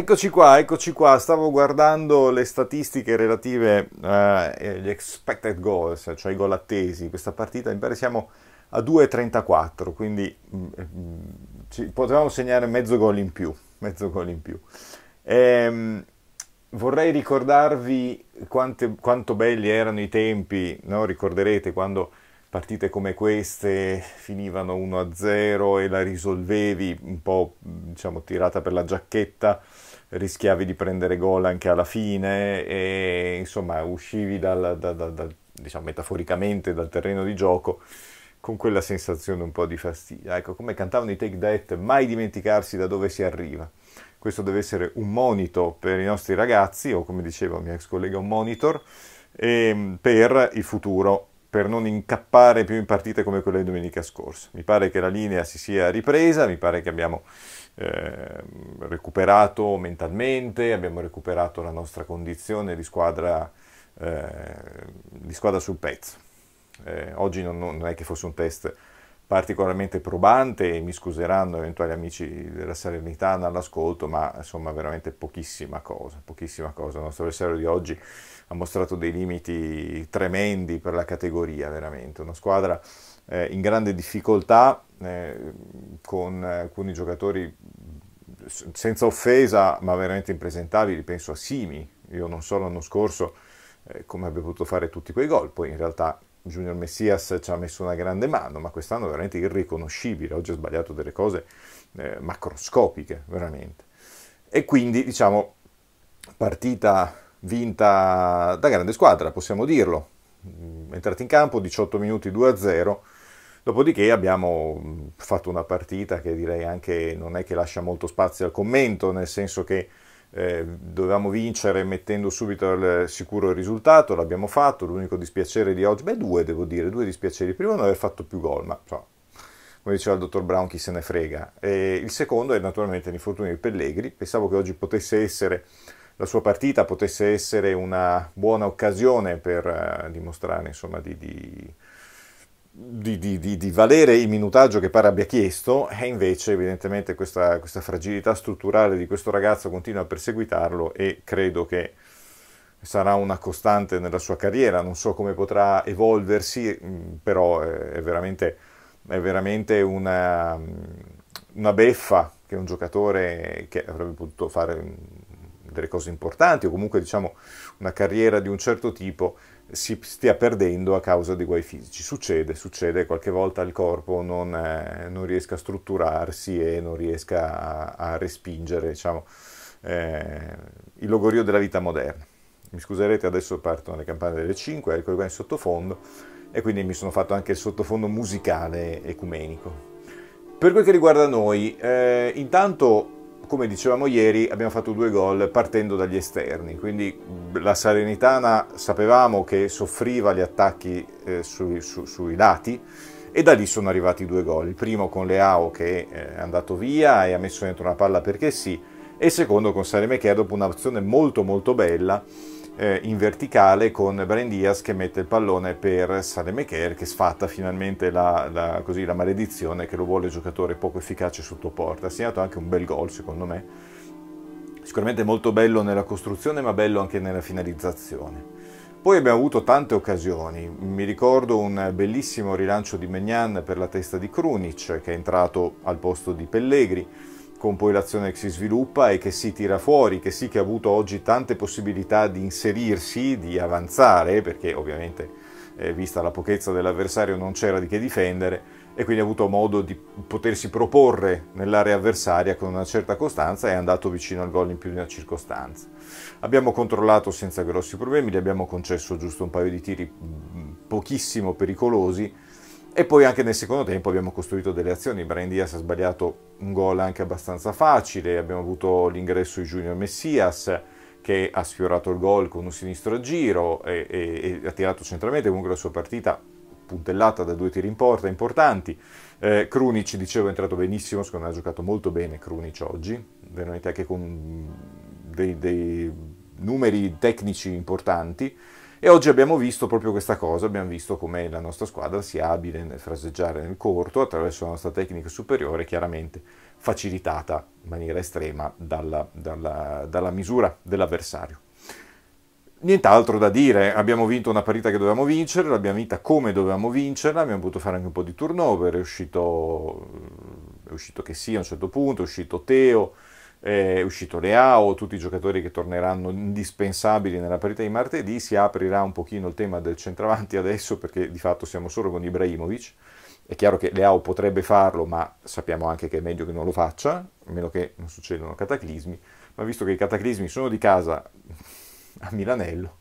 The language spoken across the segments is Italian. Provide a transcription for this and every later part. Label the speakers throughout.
Speaker 1: Eccoci qua, eccoci qua, stavo guardando le statistiche relative uh, eh, agli expected goals, cioè i gol attesi, questa partita mi pare siamo a 2,34, quindi mh, mm, potevamo segnare mezzo gol in più, mezzo gol in più. Ehm, vorrei ricordarvi quante, quanto belli erano i tempi, no? ricorderete quando partite come queste finivano 1-0 e la risolvevi un po' diciamo tirata per la giacchetta rischiavi di prendere gol anche alla fine e insomma uscivi dal, da, da, da, diciamo, metaforicamente dal terreno di gioco con quella sensazione un po' di fastidio. Ecco, come cantavano i Take That, mai dimenticarsi da dove si arriva. Questo deve essere un monito per i nostri ragazzi, o come diceva un mio ex collega, un monitor, ehm, per il futuro, per non incappare più in partite come quelle di domenica scorsa. Mi pare che la linea si sia ripresa, mi pare che abbiamo Ehm, recuperato mentalmente, abbiamo recuperato la nostra condizione di squadra, eh, di squadra sul pezzo. Eh, oggi non, non, è che fosse un test particolarmente probante e mi scuseranno eventuali amici della Salernitana all'ascolto, ma insomma veramente pochissima cosa, pochissima cosa. Il nostro avversario di oggi ha mostrato dei limiti tremendi per la categoria, veramente. Una squadra eh, in grande difficoltà eh, con alcuni giocatori senza offesa ma veramente impresentabili, penso a Simi, io non so l'anno scorso eh, come abbia potuto fare tutti quei gol, poi in realtà Junior Messias ci ha messo una grande mano, ma quest'anno è veramente irriconoscibile, oggi ha sbagliato delle cose eh, macroscopiche, veramente. E quindi diciamo partita vinta da grande squadra, possiamo dirlo. Entrati in campo 18 minuti 2 0 Dopodiché abbiamo fatto una partita che direi anche non è che lascia molto spazio al commento, nel senso che eh, dovevamo vincere mettendo subito al sicuro il risultato, l'abbiamo fatto, l'unico dispiacere di oggi, beh due devo dire, due dispiaceri, il primo non aver fatto più gol, ma so, come diceva il dottor Brown chi se ne frega, e il secondo è naturalmente l'infortunio di Pellegri, pensavo che oggi potesse essere la sua partita, potesse essere una buona occasione per eh, dimostrare insomma di, di di, di, di, valere il minutaggio che pare abbia chiesto e invece evidentemente questa, questa, fragilità strutturale di questo ragazzo continua a perseguitarlo e credo che sarà una costante nella sua carriera, non so come potrà evolversi, mm, però eh, è veramente, è veramente una, mm, una beffa che un giocatore che avrebbe potuto fare mm, delle cose importanti o comunque diciamo una carriera di un certo tipo si stia perdendo a causa di guai fisici. Succede, succede, qualche volta il corpo non, eh, non riesca a strutturarsi e non riesca a, a respingere diciamo, eh, il logorio della vita moderna. Mi scuserete, adesso partono le campane delle 5, ecco qua in sottofondo e quindi mi sono fatto anche il sottofondo musicale ecumenico. Per quel che riguarda noi, eh, intanto come dicevamo ieri, abbiamo fatto due gol partendo dagli esterni, quindi la Salernitana sapevamo che soffriva gli attacchi eh, sui, su, sui lati e da lì sono arrivati due gol, il primo con Leao che eh, è andato via e ha messo dentro una palla perché sì, e il secondo con Saremechea dopo un'azione molto molto bella eh, in verticale con Brendias che mette il pallone per Salemecher che sfatta finalmente la, la, così, la maledizione che lo vuole giocatore poco efficace sotto porta. Ha segnato anche un bel gol secondo me. Sicuramente molto bello nella costruzione ma bello anche nella finalizzazione. Poi abbiamo avuto tante occasioni, mi ricordo un bellissimo rilancio di Megnan per la testa di Krunic che è entrato al posto di Pellegrini compilazione che si sviluppa e che si tira fuori, che sì che ha avuto oggi tante possibilità di inserirsi, di avanzare, perché ovviamente eh, vista la pochezza dell'avversario non c'era di che difendere e quindi ha avuto modo di potersi proporre nell'area avversaria con una certa costanza e è andato vicino al gol in più di una circostanza. Abbiamo controllato senza grossi problemi, gli abbiamo concesso giusto un paio di tiri mm, pochissimo pericolosi, e poi anche nel secondo tempo abbiamo costruito delle azioni. Brian Diaz ha sbagliato un gol anche abbastanza facile, abbiamo avuto l'ingresso di Junior Messias che ha sfiorato il gol con un sinistro a giro e, e, e ha tirato centralmente comunque la sua partita puntellata da due tiri in porta importanti. Eh, Krunic, dicevo, è entrato benissimo, secondo me ha giocato molto bene Krunic oggi, veramente anche con dei, dei numeri tecnici importanti. E oggi abbiamo visto proprio questa cosa, abbiamo visto come la nostra squadra sia abile nel fraseggiare nel corto attraverso la nostra tecnica superiore, chiaramente facilitata in maniera estrema dalla, dalla, dalla misura dell'avversario. Nient'altro da dire, abbiamo vinto una partita che dovevamo vincere, l'abbiamo vinta come dovevamo vincerla, abbiamo potuto fare anche un po' di turnover, è uscito, è uscito che sia a un certo punto, è uscito Teo, è uscito Leao, tutti i giocatori che torneranno indispensabili nella partita di martedì, si aprirà un pochino il tema del centravanti adesso perché di fatto siamo solo con Ibrahimovic. È chiaro che Leao potrebbe farlo, ma sappiamo anche che è meglio che non lo faccia, a meno che non succedano cataclismi, ma visto che i cataclismi sono di casa a Milanello,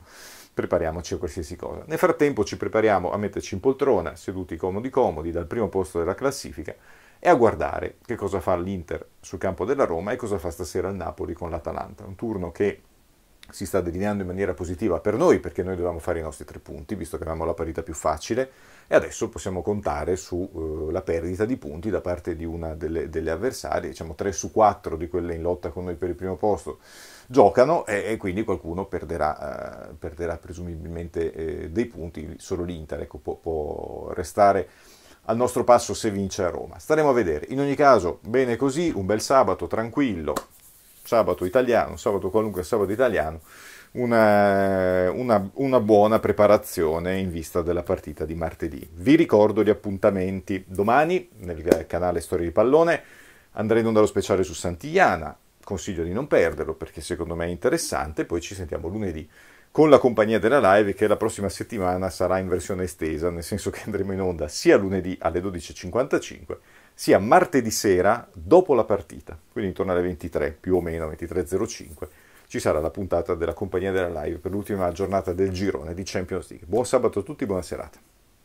Speaker 1: prepariamoci a qualsiasi cosa. Nel frattempo ci prepariamo a metterci in poltrona, seduti comodi comodi, dal primo posto della classifica e a guardare che cosa fa l'Inter sul campo della Roma e cosa fa stasera il Napoli con l'Atalanta. Un turno che si sta delineando in maniera positiva per noi perché noi dovevamo fare i nostri tre punti visto che avevamo la parità più facile e adesso possiamo contare sulla eh, perdita di punti da parte di una delle, delle, avversarie, diciamo 3 su 4 di quelle in lotta con noi per il primo posto giocano e, e quindi qualcuno perderà, eh, perderà presumibilmente eh, dei punti, solo l'Inter ecco, può, può restare al nostro passo se vince a Roma. Staremo a vedere. In ogni caso, bene così, un bel sabato tranquillo, sabato italiano, sabato qualunque sabato italiano, una, una, una, buona preparazione in vista della partita di martedì. Vi ricordo gli appuntamenti domani nel canale Storia di Pallone, andremo in onda lo speciale su Santigliana, consiglio di non perderlo perché secondo me è interessante, poi ci sentiamo lunedì con la compagnia della live che la prossima settimana sarà in versione estesa, nel senso che andremo in onda sia lunedì alle 12.55 sia martedì sera dopo la partita, quindi intorno alle 23 più o meno, 23.05 ci sarà la puntata della compagnia della live per l'ultima giornata del girone di Champions League. Buon sabato a tutti, buona serata.